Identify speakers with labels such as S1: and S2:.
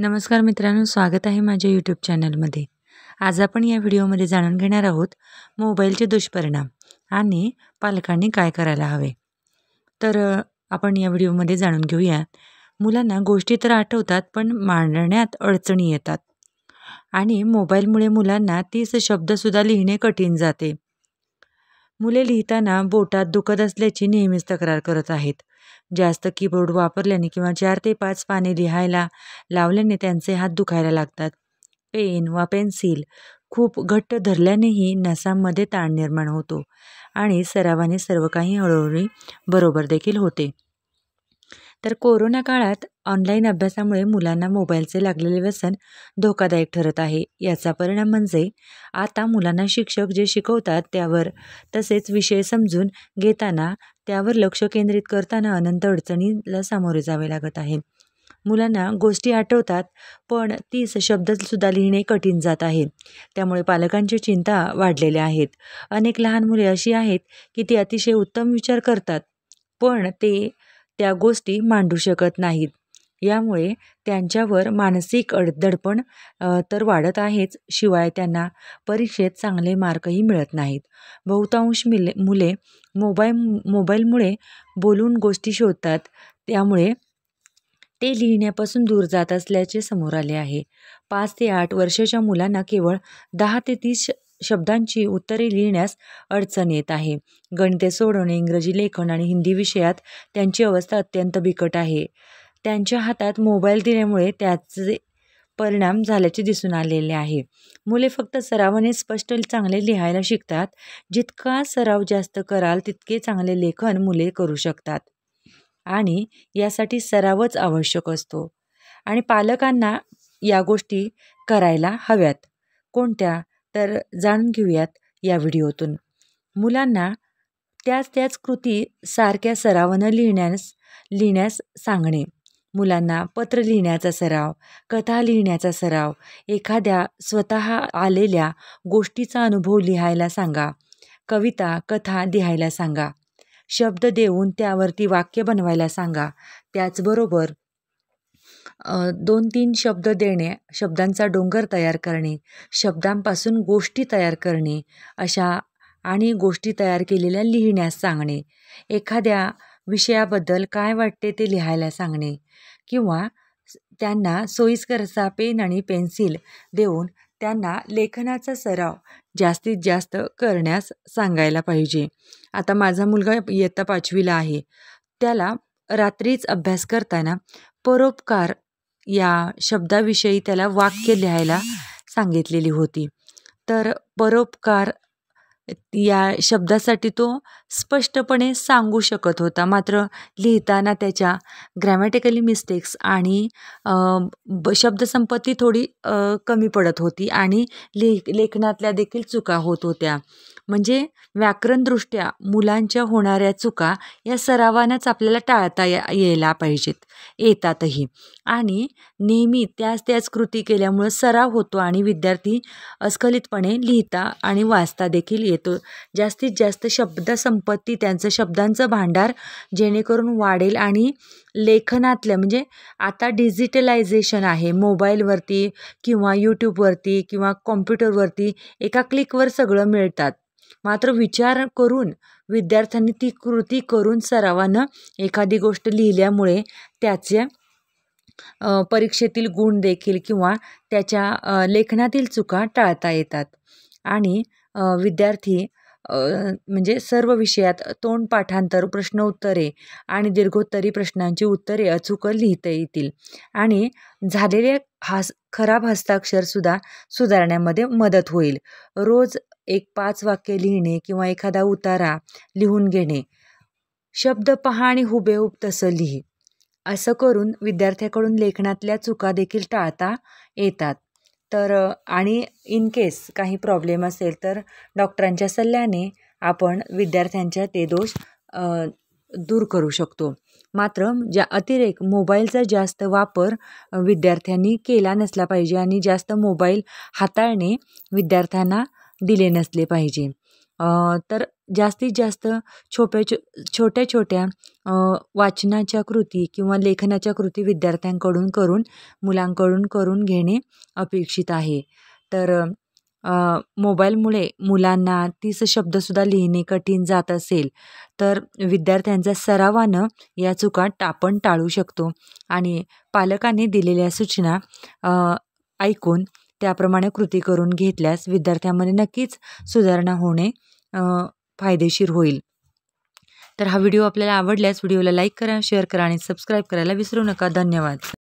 S1: नमस्कार मित्रांनो स्वागत आहे माझ्या यूट्यूब चॅनलमध्ये आज आपण या व्हिडिओमध्ये जाणून घेणार आहोत मोबाईलचे दुष्परिणाम आणि पालकांनी काय करायला हवे तर आपण या व्हिडिओमध्ये जाणून घेऊया मुलांना गोष्टी तर आठवतात पण मांडण्यात अडचणी येतात आणि मोबाईलमुळे मुलांना तीच शब्दसुद्धा लिहिणे कठीण जाते मुले लिहिताना बोटात दुखत असल्याची नेहमीच तक्रार करत आहेत जास्त कीबोर्ड वापरल्याने किंवा चार ते पाच पाने लिहायला लावल्याने त्यांचे हात दुखायला लागतात पेन वा पेन्सिल खूप घट्ट धरल्यानेही नसांमध्ये ताण निर्माण होतो आणि सरावाने सर्व काही हळूहळू बरोबर देखील होते तर कोरोना काळात ऑनलाईन अभ्यासामुळे मुलांना मोबाईलचे लागलेले व्यसन धोकादायक ठरत आहे याचा परिणाम म्हणजे आता मुलांना शिक्षक जे शिकवतात त्यावर तसेच विषय समजून घेताना त्यावर लक्ष केंद्रित करताना अनंत अडचणीला सामोरे जावे लागत आहे मुलांना गोष्टी आठवतात पण तीस शब्दसुद्धा लिहिणे कठीण जात आहे त्यामुळे पालकांची चिंता वाढलेल्या आहेत अनेक लहान मुले अशी आहेत की ती अतिशय उत्तम विचार करतात पण ते त्या गोष्टी मांडू शकत नाहीत यामुळे त्यांच्यावर मानसिक अडदडपण तर वाढत आहेच शिवाय त्यांना परीक्षेत चांगले मार्कही मिळत नाहीत बहुतांश मिले मुले मोबाईल मोबाईलमुळे बोलून गोष्टी शोधतात त्यामुळे ते लिहिण्यापासून दूर जात असल्याचे समोर आले आहे पाच ते आठ वर्षाच्या मुलांना केवळ दहा ते तीस शब्दांची उत्तरे लिहिण्यास अडचण येत आहे गणिते सोडवणे इंग्रजी लेखन आणि हिंदी विषयात त्यांची अवस्था अत्यंत बिकट आहे त्यांच्या हातात मोबाईल दिल्यामुळे त्याचे परिणाम झाल्याचे दिसून आलेले आहे मुले फक्त सरावाने स्पष्ट चांगले लिहायला शिकतात जितका सराव जास्त कराल तितके चांगले लेखन मुले करू शकतात आणि यासाठी सरावच आवश्यक असतो आणि पालकांना या गोष्टी करायला हव्यात कोणत्या तर जाणून घेऊयात या व्हिडिओतून मुलांना त्याच त्याच कृती सारख्या सरावानं लिहिण्यास लिहिण्यास सांगणे मुलांना पत्र लिहिण्याचा सराव कथा लिहिण्याचा सराव एखाद्या स्वतः आलेल्या गोष्टीचा अनुभव लिहायला सांगा कविता कथा लिहायला सांगा शब्द देऊन त्यावरती वाक्य बनवायला सांगा त्याचबरोबर दोन तीन शब्द देणे शब्दांचा डोंगर तयार करणे शब्दांपासून गोष्टी तयार करणे अशा आणि गोष्टी तयार केलेल्या लिहिण्यास सांगणे एखाद्या विषयाबद्दल काय वाटते ते लिहायला सांगणे किंवा त्यांना असा पेन आणि पेन्सिल देऊन त्यांना लेखनाचा सराव जास्तीत जास्त करण्यास सांगायला पाहिजे आता माझा मुलगा इयत्ता पाचवीला आहे त्याला रात्रीच अभ्यास करताना परोपकार या शब्दाविषयी त्याला वाक्य लिहायला सांगितलेली होती तर परोपकार या शब्दासाठी तो स्पष्टपणे सांगू शकत होता मात्र लिहिताना त्याच्या ग्रॅमॅटिकली मिस्टेक्स आणि शब्दसंपत्ती थोडी कमी पडत होती आणि लेख लेखनातल्या देखील चुका होत होत्या म्हणजे व्याकरणदृष्ट्या मुलांच्या होणाऱ्या चुका या सरावानंच आपल्याला टाळता यायला पाहिजेत येतातही आणि नेहमी त्याच त्याच कृती केल्यामुळं सराव होतो आणि विद्यार्थी अस्खलितपणे लिहिता आणि वाचता देखील येतो जास्तीत जास्त शब्दसंपत्ती त्यांचं शब्दांचं भांडार जेणेकरून वाढेल आणि लेखनातलं म्हणजे आता डिजिटलायझेशन आहे मोबाईलवरती किंवा यूट्यूबवरती किंवा कॉम्प्युटरवरती एका क्लिकवर सगळं मिळतात मात्र विचार करून विद्यार्थ्यांनी ती कृती करून सरावानं एखादी गोष्ट लिहिल्यामुळे त्याचे परीक्षेतील गुण देखील किंवा त्याच्या लेखनातील चुका टाळता येतात आणि विद्यार्थी म्हणजे सर्व विषयात तोंड पाठांतर प्रश्न उत्तरे आणि दीर्घोत्तरी प्रश्नांची उत्तरे अचूक लिहिता येतील आणि झालेले हास खराब हस्ताक्षरसुद्धा सुधारण्यामध्ये मदत होईल रोज एक पाच वाक्य लिहिणे किंवा एखादा उतारा लिहून घेणे शब्द पहा आणि हुबेहूब तसं लिही असं करून विद्यार्थ्याकडून लेखनातल्या चुका देखील टाळता येतात तर आणि इन केस काही प्रॉब्लेम असेल तर डॉक्टरांच्या सल्ल्याने आपण विद्यार्थ्यांच्या ते दोष दूर करू शकतो मात्र ज्या अतिरेक मोबाईलचा जास्त वापर विद्यार्थ्यांनी केला नसला पाहिजे आणि जास्त मोबाईल हाताळणे विद्यार्थ्यांना दिले नसले पाहिजे तर जास्तीत जास्त छोप्या छो छोट्या छोट्या वाचनाच्या कृती किंवा लेखनाच्या कृती विद्यार्थ्यांकडून करून मुलांकडून करून घेणे अपेक्षित आहे तर मोबाईलमुळे मुलांना तीस शब्दसुद्धा लिहिणे कठीण जात असेल तर विद्यार्थ्यांचा सरावानं या चुका आपण टाळू शकतो आणि पालकांनी दिलेल्या सूचना ऐकून त्याप्रमाणे कृती करून घेतल्यास विद्यार्थ्यांमध्ये नक्कीच सुधारणा होणे फायदेशीर होईल तर हा व्हिडिओ आपल्याला आवडल्यास व्हिडिओला लाईक करा शेअर करा आणि सबस्क्राईब करायला विसरू नका धन्यवाद